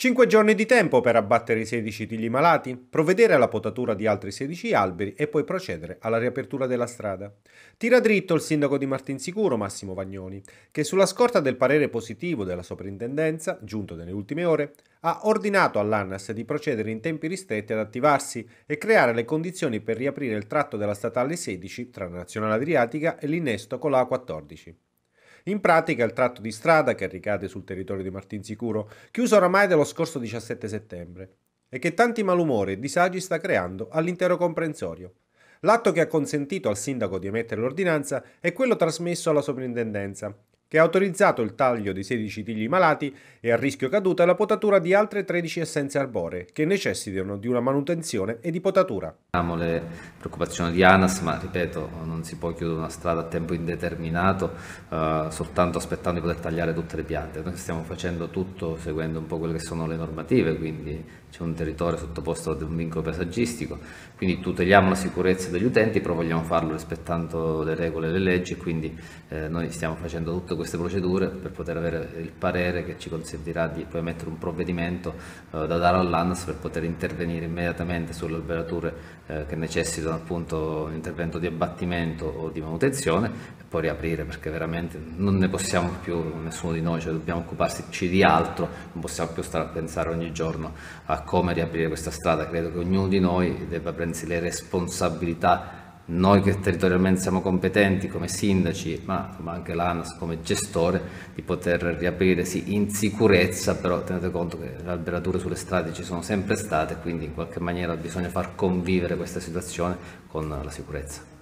5 giorni di tempo per abbattere i 16 tigli malati, provvedere alla potatura di altri 16 alberi e poi procedere alla riapertura della strada. Tira dritto il sindaco di Martinsicuro, Massimo Vagnoni, che sulla scorta del parere positivo della soprintendenza, giunto nelle ultime ore, ha ordinato all'ANAS di procedere in tempi ristretti ad attivarsi e creare le condizioni per riaprire il tratto della statale 16 tra la Nazionale Adriatica e l'innesto con la A14. In pratica il tratto di strada che ricade sul territorio di Martinsicuro, chiuso oramai dello scorso 17 settembre, e che tanti malumori e disagi sta creando all'intero comprensorio. L'atto che ha consentito al sindaco di emettere l'ordinanza è quello trasmesso alla soprintendenza, che ha autorizzato il taglio di 16 tigli malati e a rischio caduta la potatura di altre 13 essenze arboree che necessitano di una manutenzione e di potatura. Abbiamo le preoccupazioni di ANAS, ma ripeto, non si può chiudere una strada a tempo indeterminato eh, soltanto aspettando di poter tagliare tutte le piante. Noi stiamo facendo tutto seguendo un po' quelle che sono le normative, quindi c'è un territorio sottoposto ad un vincolo paesaggistico, quindi tuteliamo la sicurezza degli utenti, però vogliamo farlo rispettando le regole e le leggi, quindi eh, noi stiamo facendo tutto queste procedure per poter avere il parere che ci consentirà di poi mettere un provvedimento eh, da dare all'ANS per poter intervenire immediatamente sulle alberature eh, che necessitano appunto un intervento di abbattimento o di manutenzione e poi riaprire perché veramente non ne possiamo più, nessuno di noi, cioè dobbiamo occuparci di altro, non possiamo più stare a pensare ogni giorno a come riaprire questa strada, credo che ognuno di noi debba prendersi le responsabilità noi che territorialmente siamo competenti come sindaci, ma, ma anche l'ANAS come gestore, di poter riaprire sì, in sicurezza, però tenete conto che le alberature sulle strade ci sono sempre state, quindi in qualche maniera bisogna far convivere questa situazione con la sicurezza.